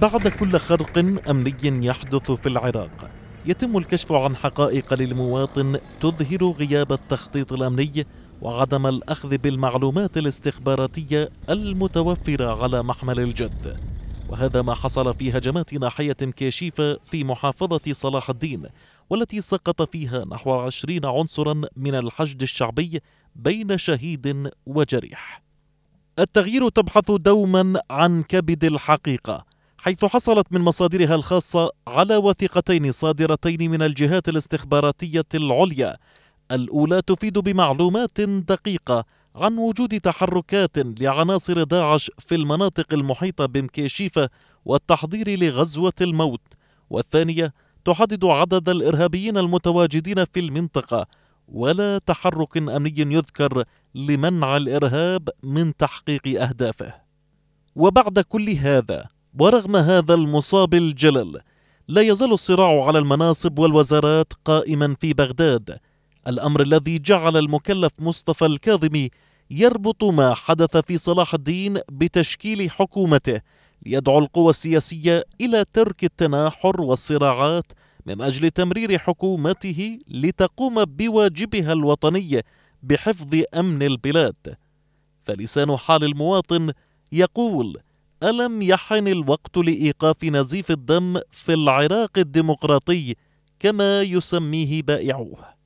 بعد كل خرق أمني يحدث في العراق يتم الكشف عن حقائق للمواطن تظهر غياب التخطيط الأمني وعدم الأخذ بالمعلومات الاستخباراتية المتوفرة على محمل الجد وهذا ما حصل في هجمات ناحية كاشيفة في محافظة صلاح الدين والتي سقط فيها نحو عشرين عنصرا من الحشد الشعبي بين شهيد وجريح التغيير تبحث دوما عن كبد الحقيقة حيث حصلت من مصادرها الخاصة على وثيقتين صادرتين من الجهات الاستخباراتية العليا الأولى تفيد بمعلومات دقيقة عن وجود تحركات لعناصر داعش في المناطق المحيطة بمكيشيفة والتحضير لغزوة الموت والثانية تحدد عدد الإرهابيين المتواجدين في المنطقة ولا تحرك أمني يذكر لمنع الإرهاب من تحقيق أهدافه وبعد كل هذا ورغم هذا المصاب الجلل لا يزال الصراع على المناصب والوزارات قائما في بغداد الأمر الذي جعل المكلف مصطفى الكاظمي يربط ما حدث في صلاح الدين بتشكيل حكومته ليدعو القوى السياسية إلى ترك التناحر والصراعات من أجل تمرير حكومته لتقوم بواجبها الوطني بحفظ أمن البلاد فلسان حال المواطن يقول ألم يحن الوقت لإيقاف نزيف الدم في العراق الديمقراطي كما يسميه بائعوه